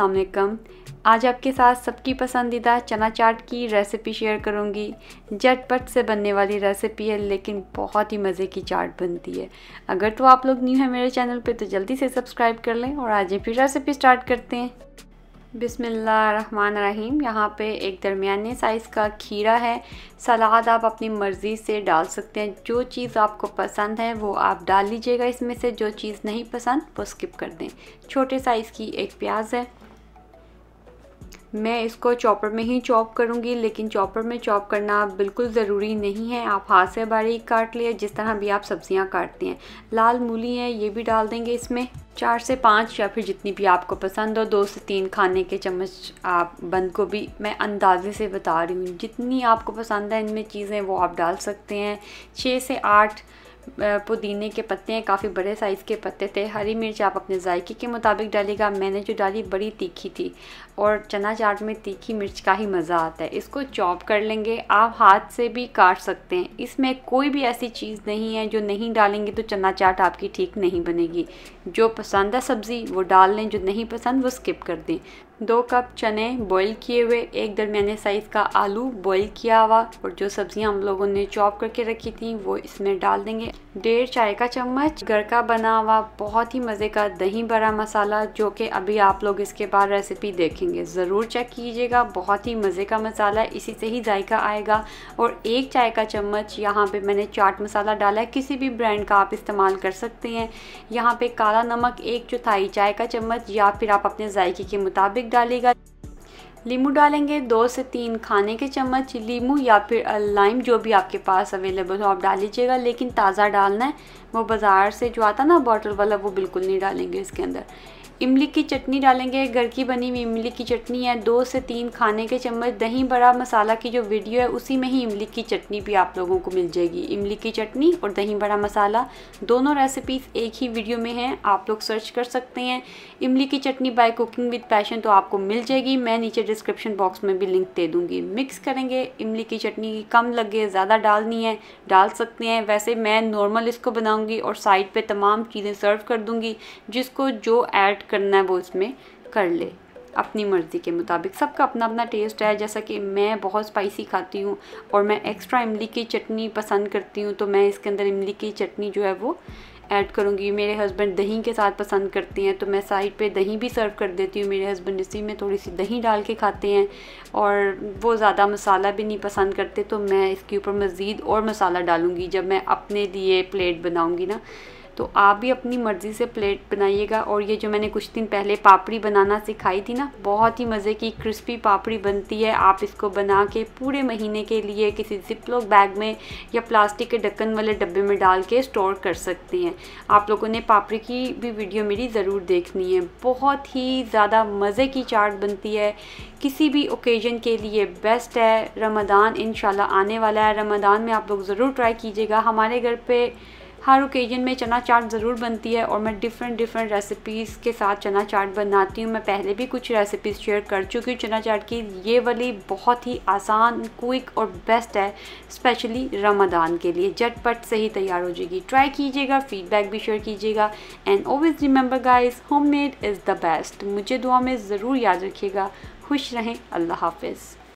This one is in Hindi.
असलकम आज आपके साथ सबकी पसंदीदा चना चाट की रेसिपी शेयर करूंगी झटपट से बनने वाली रेसिपी है लेकिन बहुत ही मज़े की चाट बनती है अगर तो आप लोग न्यू हैं मेरे चैनल पे तो जल्दी से सब्सक्राइब कर लें और आज फिर रेसिपी स्टार्ट करते हैं रहीम यहाँ पे एक दरमियाने साइज़ का खीरा है सलाद आप अपनी मर्ज़ी से डाल सकते हैं जो चीज़ आपको पसंद है वो आप डाल लीजिएगा इसमें से जो चीज़ नहीं पसंद वो स्किप कर दें छोटे साइज़ की एक प्याज है मैं इसको चॉपर में ही चॉप करूँगी लेकिन चॉपर में चॉप करना बिल्कुल ज़रूरी नहीं है आप हाथ से बारीक काट लिए जिस तरह भी आप सब्जियाँ काटते हैं लाल मूली है ये भी डाल देंगे इसमें चार से पाँच या फिर जितनी भी आपको पसंद हो दो से तीन खाने के चम्मच आप बंद को भी मैं अंदाजे से बता रही हूँ जितनी आपको पसंद है इनमें चीज़ें वो आप डाल सकते हैं छः से आठ पुदीने के पत्ते हैं काफ़ी बड़े साइज़ के पत्ते थे हरी मिर्च आप अपने जायके के मुताबिक डालेगा मैंने जो डाली बड़ी तीखी थी और चना चाट में तीखी मिर्च का ही मज़ा आता है इसको चॉप कर लेंगे आप हाथ से भी काट सकते हैं इसमें कोई भी ऐसी चीज़ नहीं है जो नहीं डालेंगे तो चना चाट आपकी ठीक नहीं बनेगी जो पसंद है सब्ज़ी वो डाल लें जो नहीं पसंद वो स्किप कर दें दो कप चने बॉईल किए हुए एक दरमियाने साइज़ का आलू बॉईल किया हुआ और जो सब्जियां हम लोगों ने चॉप करके रखी थी वो इसमें डाल देंगे डेढ़ चाय का चम्मच घर का बना हुआ बहुत ही मज़े का दही बड़ा मसाला जो कि अभी आप लोग इसके बाद रेसिपी देखें देखेंगे ज़रूर चेक कीजिएगा बहुत ही मज़े का मसाला इसी से ही जायका आएगा और एक चाय का चम्मच यहाँ पे मैंने चाट मसाला डाला है किसी भी ब्रांड का आप इस्तेमाल कर सकते हैं यहाँ पे काला नमक एक चौथाई चाय का चम्मच या फिर आप अपने जायके के मुताबिक डालेगा लीमू डालेंगे दो से तीन खाने के चम्मच लीमू या फिर लाइम जो भी आपके पास अवेलेबल हो आप डाल लीजिएगा लेकिन ताज़ा डालना है वो बाज़ार से जो आता ना बॉटल वाला वो बिल्कुल नहीं डालेंगे इसके अंदर इमली की चटनी डालेंगे घर की बनी हुई इमली की चटनी है दो से तीन खाने के चम्मच दही बड़ा मसाला की जो वीडियो है उसी में ही इमली की चटनी भी आप लोगों को मिल जाएगी इमली की चटनी और दही बड़ा मसाला दोनों रेसिपीज़ एक ही वीडियो में हैं आप लोग सर्च कर सकते हैं इमली की चटनी बाय कुकिंग विद पैशन तो आपको मिल जाएगी मैं नीचे डिस्क्रिप्शन बॉक्स में भी लिंक दे दूँगी मिक्स करेंगे इमली की चटनी कम लगे ज़्यादा डालनी है डाल सकते हैं वैसे मैं नॉर्मल इसको बनाऊँगी और साइड पर तमाम चीज़ें सर्व कर दूँगी जिसको जो ऐड करना है वो उसमें कर ले अपनी मर्ज़ी के मुताबिक सबका अपना अपना टेस्ट है जैसा कि मैं बहुत स्पाइसी खाती हूँ और मैं एक्स्ट्रा इमली की चटनी पसंद करती हूँ तो मैं इसके अंदर इमली की चटनी जो है वो ऐड करूँगी मेरे हस्बैंड दही के साथ पसंद करते हैं तो मैं साइड पे दही भी सर्व कर देती हूँ मेरे हस्बैंड इसी में थोड़ी सी दही डाल के खाते हैं और वो ज़्यादा मसाला भी नहीं पसंद करते तो मैं इसके ऊपर मज़ीद और मसाला डालूँगी जब मैं अपने लिए प्लेट बनाऊँगी ना तो आप भी अपनी मर्ज़ी से प्लेट बनाइएगा और ये जो मैंने कुछ दिन पहले पापड़ी बनाना सिखाई थी ना बहुत ही मज़े की क्रिस्पी पापड़ी बनती है आप इसको बना के पूरे महीने के लिए किसी जिपलॉक बैग में या प्लास्टिक के ढक्कन वाले डब्बे में डाल के स्टोर कर सकते हैं आप लोगों ने पापड़ी की भी वीडियो मेरी ज़रूर देखनी है बहुत ही ज़्यादा मज़े की चाट बनती है किसी भी ओकेज़न के लिए बेस्ट है रमदान इन आने वाला है रमदान में आप लोग ज़रूर ट्राई कीजिएगा हमारे घर पर हर ओकेजन में चना चाट ज़रूर बनती है और मैं डिफरेंट डिफरेंट रेसिपीज़ के साथ चना चाट बनाती हूँ मैं पहले भी कुछ रेसिपीज़ शेयर कर चुकी हूँ चना चाट की ये वाली बहुत ही आसान क्विक और बेस्ट है स्पेशली रमदान के लिए झटपट से ही तैयार हो जाएगी ट्राई कीजिएगा फीडबैक भी शेयर कीजिएगा and always remember guys homemade is the best मुझे दुआ में ज़रूर याद रखिएगा खुश रहें अल्लाह हाफिज़